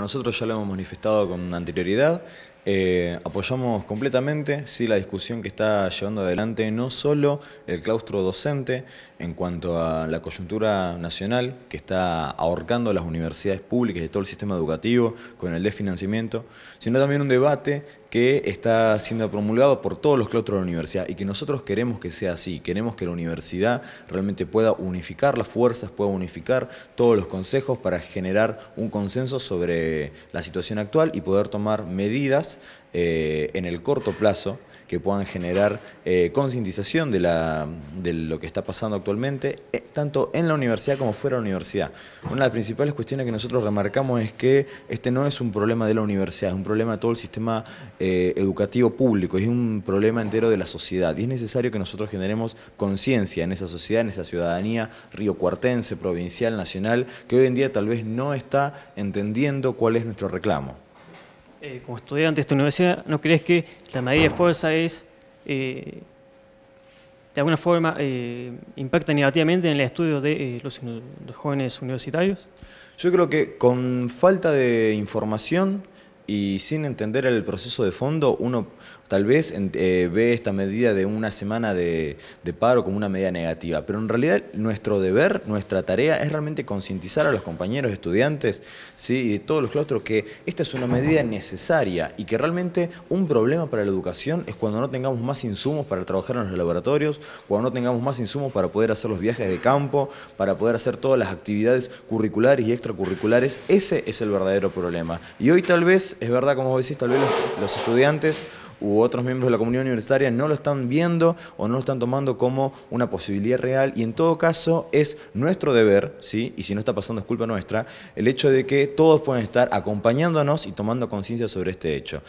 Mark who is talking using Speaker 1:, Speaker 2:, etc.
Speaker 1: Nosotros ya lo hemos manifestado con anterioridad, eh, apoyamos completamente sí, la discusión que está llevando adelante no solo el claustro docente en cuanto a la coyuntura nacional que está ahorcando las universidades públicas y todo el sistema educativo con el desfinanciamiento, sino también un debate que está siendo promulgado por todos los claustros de la universidad y que nosotros queremos que sea así, queremos que la universidad realmente pueda unificar las fuerzas, pueda unificar todos los consejos para generar un consenso sobre la situación actual y poder tomar medidas eh, en el corto plazo que puedan generar eh, concientización de, lo que está pasando actualmente, eh, tanto en la universidad como fuera de la universidad. Una de las principales cuestiones que nosotros remarcamos es que este no es un problema de la universidad, es un problema de todo el sistema educativo público, es un problema entero de la sociedad y es necesario que nosotros generemos conciencia en esa sociedad, en esa ciudadanía riocuartense, provincial, nacional, que hoy en día tal vez no está entendiendo cuál
Speaker 2: es nuestro reclamo eh, como estudiante de esta universidad, ¿no crees que la medida de fuerza es, eh, de alguna forma, eh, impacta negativamente en el estudio de eh, los jóvenes universitarios?
Speaker 1: Yo creo que con falta de información y sin entender el proceso de fondo, uno tal vez eh, ve esta medida de una semana de, paro como una medida negativa, pero en realidad nuestro deber, nuestra tarea es realmente concientizar a los compañeros estudiantes ¿sí? y de todos los claustros que esta es una medida necesaria y que realmente un problema para la educación es cuando no tengamos más insumos para trabajar en los laboratorios, cuando no tengamos más insumos para poder hacer los viajes de campo, para poder hacer todas las actividades curriculares y extracurriculares, ese es el verdadero problema. Y hoy tal vez es verdad, como vos decís, tal vez los, estudiantes u otros miembros de la comunidad universitaria no lo están viendo o no lo están tomando como una posibilidad real y en todo caso es nuestro deber, ¿sí? y si no está pasando es culpa nuestra, el hecho de que todos puedan estar acompañándonos y tomando conciencia sobre este hecho.